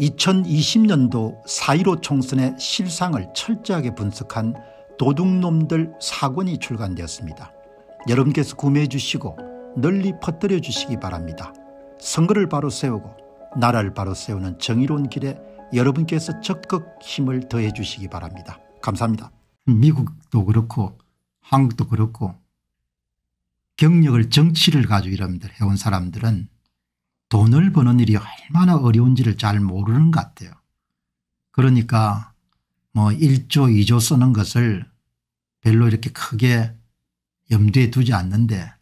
2020년도 4.15 총선의 실상을 철저하게 분석한 도둑놈들 사권이 출간되었습니다. 여러분께서 구매해 주시고 널리 퍼뜨려 주시기 바랍니다. 선거를 바로 세우고 나라를 바로 세우는 정의로운 길에 여러분께서 적극 힘을 더해 주시기 바랍니다. 감사합니다. 미국도 그렇고 한국도 그렇고 경력을 정치를 가지고 이런 해온 사람들은 돈을 버는 일이 얼마나 어려운지를 잘 모르는 것 같아요. 그러니까 뭐 1조 2조 쓰는 것을 별로 이렇게 크게 염두에 두지 않는데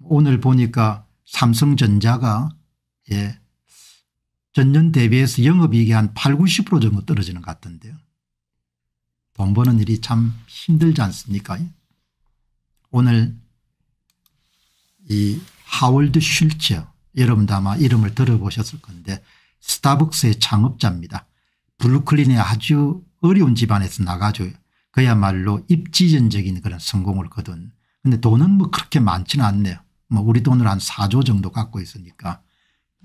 오늘 보니까 삼성전자가 예, 전년 대비해서 영업이익이 한 8, 90% 정도 떨어지는 것 같던데요. 돈 버는 일이 참 힘들지 않습니까? 오늘 이 하월드 슐처 여러분도 아마 이름을 들어보셨을 건데 스타벅스의 창업자입니다. 블루클린의 아주 어려운 집안에서 나가죠. 그야말로 입지전적인 그런 성공을 거둔 근데 돈은 뭐 그렇게 많지는 않네요. 뭐 우리 돈으로 한 4조 정도 갖고 있으니까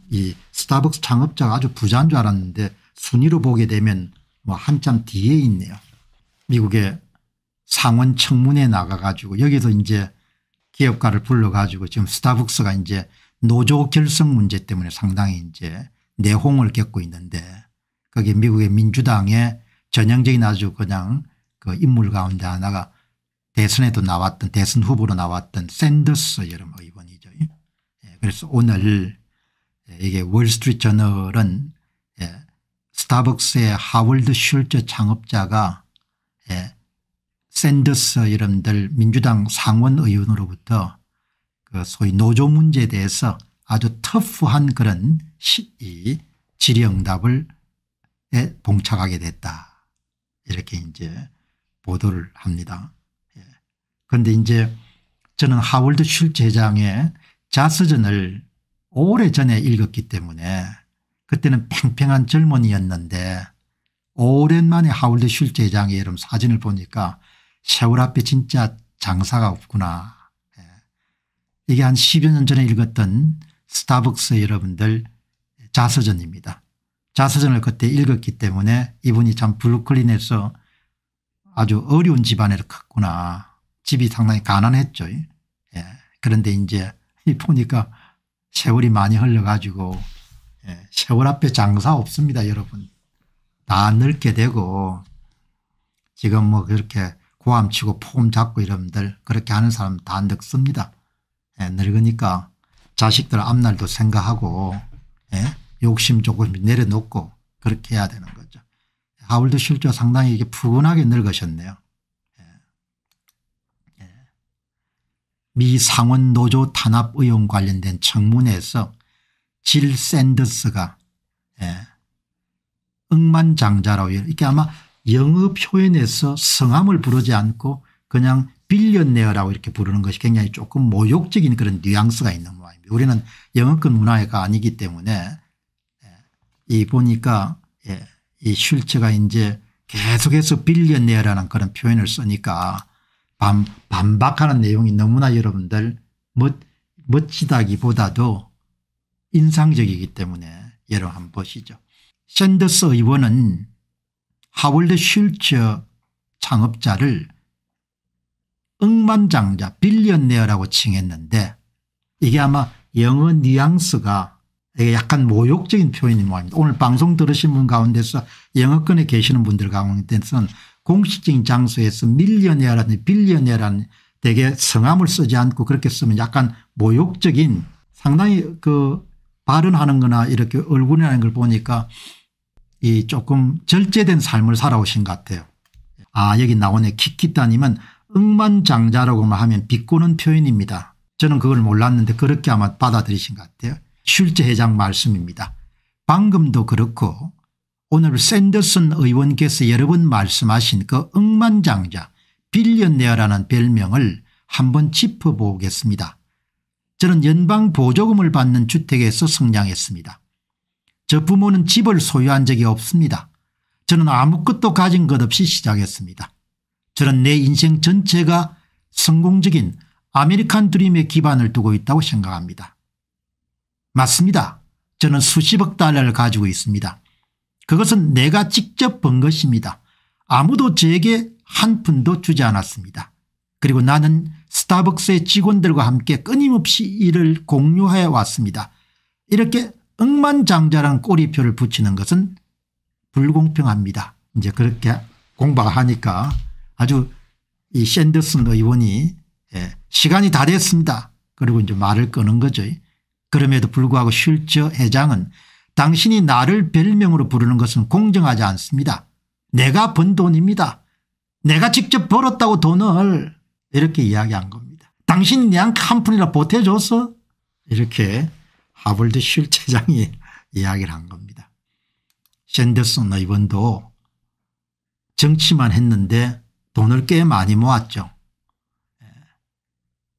이 스타벅스 창업자가 아주 부자인 줄 알았는데 순위로 보게 되면 뭐 한참 뒤에 있네요. 미국의 상원 청문회에 나가 가지고 여기서 이제 기업가를 불러 가지고 지금 스타벅스가 이제 노조 결성 문제 때문에 상당히 이제 내홍을 겪고 있는데 거기에 미국의 민주당의 전형적인 아주 그냥 그 인물 가운데 하나가 대선에도 나왔던 대선 후보로 나왔던 샌더스 여름 의원이죠. 예. 그래서 오늘 예, 이게 월스트리트 저널은 예, 스타벅스의 하월드 슐츠 창업자가 샌더스 이름들 민주당 상원 의원으로부터 그 소위 노조 문제에 대해서 아주 터프한 그런 이 질의응답을 에 봉착하게 됐다 이렇게 이제 보도를 합니다. 예. 그런데 이제 저는 하월드 슐츠 회장의 자서전을 오래전에 읽었기 때문에 그때는 팽팽한 젊은이였는데 오랜만에 하월드 슐제 장의 이름 사진을 보니까 세월 앞에 진짜 장사가 없구나 이게 한 10여 년 전에 읽었던 스타벅스 여러분들 자서전입니다. 자서전을 그때 읽었기 때문에 이분이 참블루클린에서 아주 어려운 집안에서 컸구나. 집이 상당히 가난했죠. 예. 그런데 이제 보니까 세월이 많이 흘러가지고 예. 세월 앞에 장사 없습니다 여러분. 다 늙게 되고 지금 뭐 그렇게 고함치고 폼 잡고 이러분들 그렇게 하는 사람 다 늙습니다. 예, 늙으니까 자식들 앞날도 생각하고 예, 욕심 조금 내려놓고 그렇게 해야 되는 거죠. 하울드 실조 상당히 이게 푸근하게 늙으셨네요. 예. 미 상원 노조 탄압 의혹 관련된 청문회에서 질 샌더스가 억만장자라고 이렇게 아마 영어 표현에서 성함을 부르지 않고 그냥 빌리언네어라고 이렇게 부르는 것이 굉장히 조금 모욕적인 그런 뉘앙스가 있는 모양입니다. 우리는 영어권 문화가 아니기 때문에 예, 이 보니까 예, 이 슐츠가 이제 계속해서 빌리언네어라는 그런 표현을 쓰니까 반, 반박하는 내용이 너무나 여러분들 멋, 멋지다기보다도 인상적이기 때문에 여러 한번 보시죠. 샌더스 의원은 하월드 슐츠 창업자를 억만장자 빌리언네어라고 칭했는데 이게 아마 영어 뉘앙스가 약간 모욕적인 표현이 모양입니다. 오늘 방송 들으신 분 가운데서 영어권에 계시는 분들 가운데서는 공식적인 장소에서 밀리언어라든지빌리언어라는 되게 성함을 쓰지 않고 그렇게 쓰면 약간 모욕적인 상당히 그 발언하는 거나 이렇게 얼굴이라는 걸 보니까 이 조금 절제된 삶을 살아오신 것 같아요. 아 여기 나오네 키키따님은 억만장자라고만 하면 비꼬는 표현입니다. 저는 그걸 몰랐는데 그렇게 아마 받아들이신 것 같아요. 실제 회장 말씀입니다. 방금도 그렇고 오늘 샌더슨 의원께서 여러 번 말씀하신 그 억만장자 빌리언네어라는 별명을 한번 짚어보겠습니다. 저는 연방보조금을 받는 주택에서 성장했습니다. 저 부모는 집을 소유한 적이 없습니다. 저는 아무것도 가진 것 없이 시작했습니다. 저는 내 인생 전체가 성공적인 아메리칸 드림의 기반을 두고 있다고 생각합니다. 맞습니다. 저는 수십억 달러를 가지고 있습니다. 그것은 내가 직접 번 것입니다. 아무도 저에게한 푼도 주지 않았습니다. 그리고 나는 스타벅스의 직원들과 함께 끊임없이 일을 공유하여 왔습니다. 이렇게 억만장자란 꼬리표를 붙이는 것은 불공평합니다. 이제 그렇게 공부하니까 아주 이 샌더슨 의원이 예, 시간이 다 됐습니다. 그리고 이제 말을 끄는 거죠. 그럼에도 불구하고 슐처 회장은 당신이 나를 별명으로 부르는 것은 공정하지 않습니다. 내가 번 돈입니다. 내가 직접 벌었다고 돈을 이렇게 이야기한 겁니다. 당신이 양한 푼이나 보태줘서 이렇게 하블드슐실회장이 이야기를 한 겁니다. 샌더슨 의원도 정치만 했는데 돈을 꽤 많이 모았죠. 예.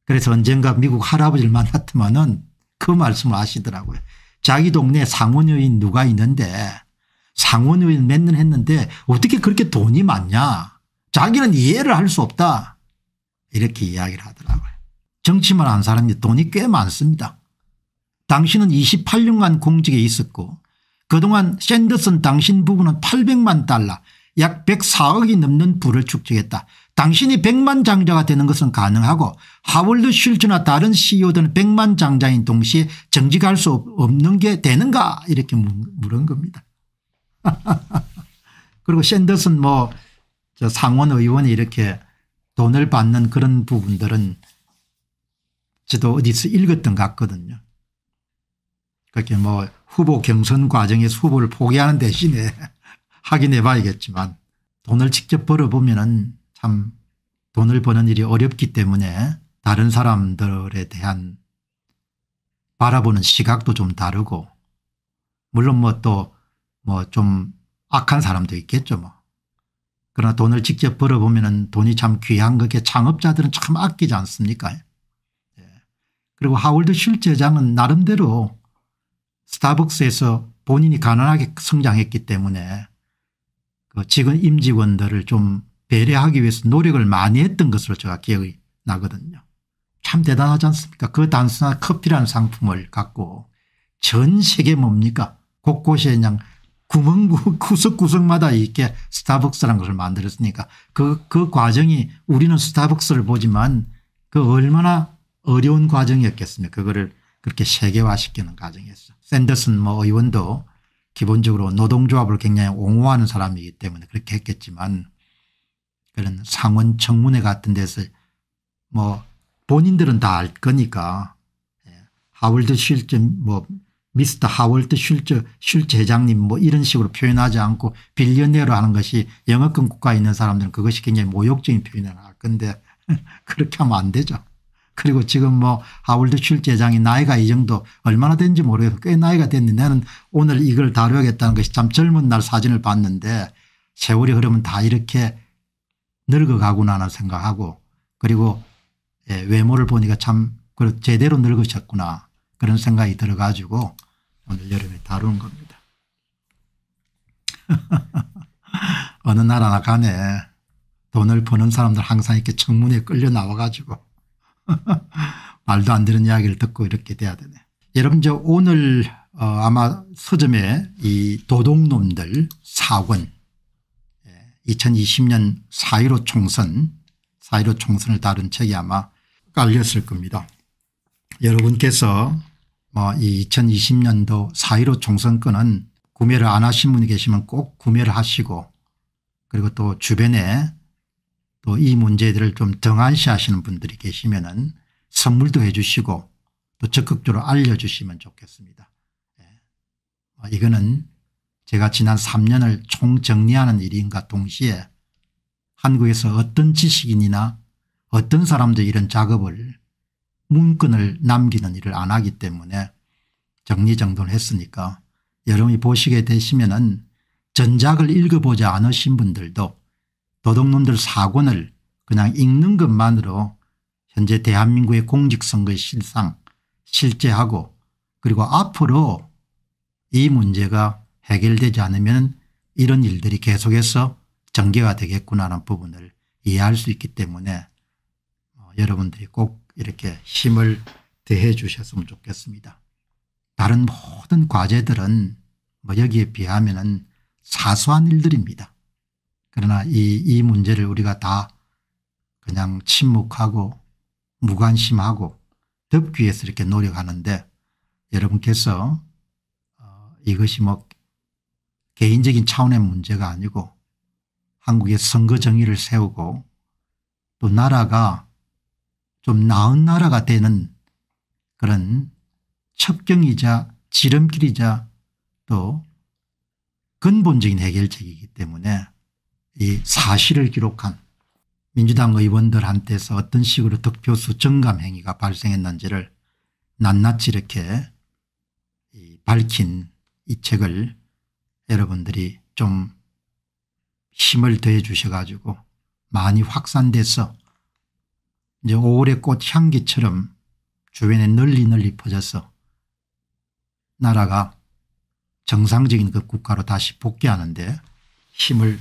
그래서 언젠가 미국 할아버지를 만났더만은 그 말씀을 하시더라고요. 자기 동네 상원의원 누가 있는데 상원의원 몇년 했는데 어떻게 그렇게 돈이 많냐. 자기는 이해를 할 수 없다. 이렇게 이야기를 하더라고요. 정치만 한 사람이 돈이 꽤 많습니다. 당신은 28년간 공직에 있었고 그동안 샌더슨 당신 부부는 800만 달러 약 104억이 넘는 부를 축적했다. 당신이 백만장자가 되는 것은 가능하고 하월드 슐츠나 다른 CEO들은 백만장자인 동시에 정직할 수 없는 게 되는가 이렇게 물은 겁니다. 그리고 샌더슨 뭐 상원 의원이 이렇게 돈을 받는 그런 부분들은 저도 어디서 읽었던 것 같거든요. 그렇게 뭐 후보 경선 과정에서 후보를 포기하는 대신에 확인해 봐야겠지만 돈을 직접 벌어보면 참 돈을 버는 일이 어렵기 때문에 다른 사람들에 대한 바라보는 시각도 좀 다르고 물론 뭐 또 뭐 좀 악한 사람도 있겠죠 뭐. 그러나 돈을 직접 벌어보면 돈이 참 귀한 것게 창업자들은 참 아끼지 않습니까 예. 그리고 하월드 실제장은 나름대로 스타벅스에서 본인이 가난하게 성장했기 때문에 그 직원 임직원들을 좀 배려하기 위해서 노력을 많이 했던 것으로 제가 기억이 나거든요. 참 대단하지 않습니까 그 단순한 커피라는 상품을 갖고 전 세계 뭡니까 곳곳에 그냥 구멍구 석구석마다 이렇게 스타벅스라는 것을 만들었으니까 그, 그 과정이 우리는 스타벅스를 보지만 그 얼마나 어려운 과정이었겠습니까 그거를 그렇게 세계화시키는 과정이었어 샌더슨 뭐 의원도 기본적으로 노동조합을 굉장히 옹호하는 사람이기 때문에 그렇게 했겠지만 그런 상원 청문회 같은 데서 뭐 본인들은 다 알 거니까 예, 하월드 실즈뭐 미스터 하월드 실즈실즈 회장님 뭐 이런 식으로 표현하지 않고 빌리언웨어로 하는 것이 영어권 국가에 있는 사람들은 그것이 굉장히 모욕적인 표현을 할 건데 그렇게 하면 안 되죠. 그리고 지금 뭐하울드 출제장이 나이가 이 정도 얼마나 된지 모르겠고 꽤 나이가 됐는데 나는 오늘 이걸 다루겠다는 것이 참 젊은 날 사진을 봤는데 세월이 흐르면 다 이렇게 늙어가구나 하는 생각하고 그리고 예, 외모를 보니까 참 제대로 늙으셨구나 그런 생각이 들어가지고 오늘 여름에 다루는 겁니다. 어느 나라나 간에 돈을 버는 사람들 항상 이렇게 청문회에 끌려 나와가지고 말도 안 되는 이야기를 듣고 이렇게 돼야 되네. 여러분 저 오늘 어 아마 서점에 이 도둑놈들 사권 2020년 4.15 총선 4.15 총선을 다룬 책이 아마 깔렸을 겁니다. 여러분께서 뭐 이 2020년도 4.15 총선권은 구매를 안 하신 분이 계시면 꼭 구매를 하시고 그리고 또 주변에 또이 뭐 문제들을 좀 등한시 하시는 분들이 계시면 은 선물도 해 주시고 또 적극적으로 알려주시면 좋겠습니다. 예. 아, 이거는 제가 지난 3년을 총정리하는 일인과 동시에 한국에서 어떤 지식인이나 어떤 사람도 이런 작업을 문건을 남기는 일을 안 하기 때문에 정리정돈을 했으니까 여러분이 보시게 되시면 은 전작을 읽어보지 않으신 분들도 도둑놈들 사건을 그냥 읽는 것만으로 현재 대한민국의 공직선거의 실상 실제하고 그리고 앞으로 이 문제가 해결되지 않으면 이런 일들이 계속해서 전개가 되겠구나라는 부분을 이해할 수 있기 때문에 어, 여러분들이 꼭 이렇게 힘을 대해 주셨으면 좋겠습니다. 다른 모든 과제들은 뭐 여기에 비하면 사소한 일들입니다. 그러나 이, 이 문제를 우리가 다 그냥 침묵하고 무관심하고 덮기 위해서 이렇게 노력하는데 여러분께서 어, 이것이 뭐 개인적인 차원의 문제가 아니고 한국의 선거 정의를 세우고 또 나라가 좀 나은 나라가 되는 그런 첩경이자 지름길이자 또 근본적인 해결책이기 때문에 이 사실을 기록한 민주당 의원들한테서 어떤 식으로 득표수 정감 행위가 발생했는지를 낱낱이 이렇게 밝힌 이 책을 여러분들이 좀 힘을 더해 주셔가지고 많이 확산돼서 이제 5월꽃 향기처럼 주변에 널리 널리 퍼져서 나라가 정상적인 그 국가로 다시 복귀하는데 힘을